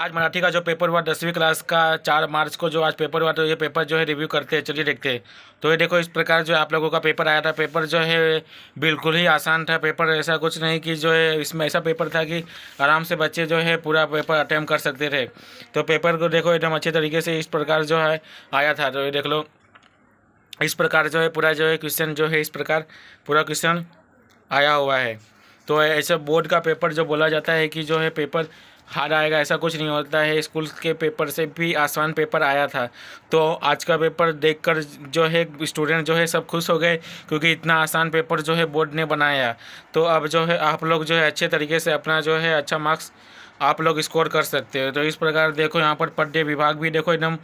आज मराठी का जो पेपर हुआ दसवीं क्लास का चार मार्च को जो आज पेपर हुआ तो ये पेपर जो है रिव्यू करते हैं चलिए देखते हैं तो ये देखो इस प्रकार जो आप लोगों का पेपर आया था पेपर जो है बिल्कुल ही आसान था पेपर ऐसा कुछ नहीं कि जो है इसमें ऐसा पेपर था कि आराम से बच्चे जो है पूरा पेपर अटैम्प कर सकते थे तो पेपर को देखो एकदम अच्छे तरीके से इस प्रकार जो है आया था तो ये देख लो इस प्रकार जो है पूरा जो है क्वेश्चन जो है इस प्रकार पूरा क्वेश्चन आया हुआ है तो ऐसे बोर्ड का पेपर जो बोला जाता है कि जो है पेपर हार आएगा ऐसा कुछ नहीं होता है स्कूल के पेपर से भी आसान पेपर आया था तो आज का पेपर देखकर जो है स्टूडेंट जो है सब खुश हो गए क्योंकि इतना आसान पेपर जो है बोर्ड ने बनाया तो अब जो है आप लोग जो है अच्छे तरीके से अपना जो है अच्छा मार्क्स आप लोग स्कोर कर सकते हो तो इस प्रकार देखो यहाँ पर पढ़े विभाग भी देखो एकदम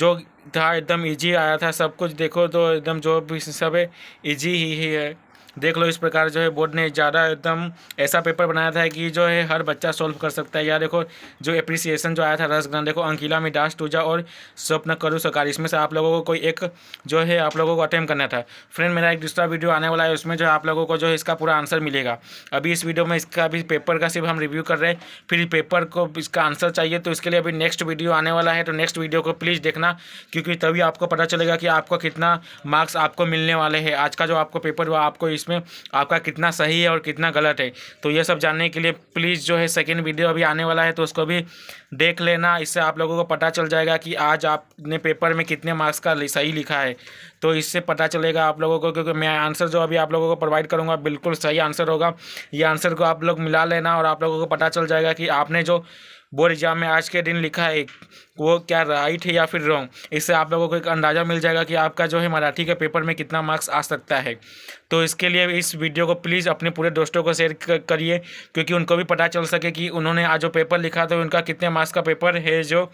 जो था एकदम ईजी आया था सब कुछ देखो तो एकदम जो भी सब है ईजी ही, ही है देख लो इस प्रकार जो है बोर्ड ने ज़्यादा एकदम ऐसा पेपर बनाया था कि जो है हर बच्चा सॉल्व कर सकता है या देखो जो अप्रिसिएशन जो आया था रसगन देखो अंकिला में डांस टूजा और स्वप्न करु सकार इसमें से आप लोगों को कोई एक जो है आप लोगों को अटैम्प्ट करना था फ्रेंड मेरा एक दूसरा वीडियो आने वाला है उसमें जो आप लोगों को जो है इसका पूरा आंसर मिलेगा अभी इस वीडियो में इसका भी पेपर का सिर्फ हम रिव्यू कर रहे हैं फिर पेपर को इसका आंसर चाहिए तो इसके लिए अभी नेक्स्ट वीडियो आने वाला है तो नेक्स्ट वीडियो को प्लीज़ देखना क्योंकि तभी आपको पता चलेगा कि आपको कितना मार्क्स आपको मिलने वाले हैं आज का जो आपको पेपर हुआ आपको इस उसमें आपका कितना सही है और कितना गलत है तो ये सब जानने के लिए प्लीज़ जो है सेकेंड वीडियो अभी आने वाला है तो उसको भी देख लेना इससे आप लोगों को पता चल जाएगा कि आज आपने पेपर में कितने मार्क्स का सही लिखा है तो इससे पता चलेगा आप लोगों को क्योंकि मैं आंसर जो अभी आप लोगों को प्रोवाइड करूँगा बिल्कुल सही आंसर होगा ये आंसर को आप लोग मिला लेना और आप लोगों को पता चल जाएगा कि आपने जो बोर्ड एग्जाम में आज के दिन लिखा है वो क्या राइट है या फिर रॉन्ग इससे आप लोगों को एक अंदाज़ा मिल जाएगा कि आपका जो है मराठी के पेपर में कितना मार्क्स आ सकता है तो इसके लिए इस वीडियो को प्लीज़ अपने पूरे दोस्तों को शेयर करिए क्योंकि उनको भी पता चल सके कि उन्होंने आज जो पेपर लिखा तो उनका कितने मार्क्स का पेपर है जो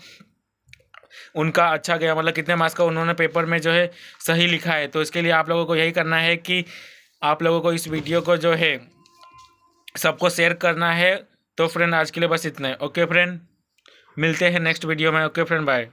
उनका अच्छा गया मतलब कितने मार्क्स का उन्होंने पेपर में जो है सही लिखा है तो इसके लिए आप लोगों को यही करना है कि आप लोगों को इस वीडियो को जो है सबको शेयर करना है तो फ्रेंड आज के लिए बस इतना है ओके फ्रेंड मिलते हैं नेक्स्ट वीडियो में ओके फ्रेंड बाय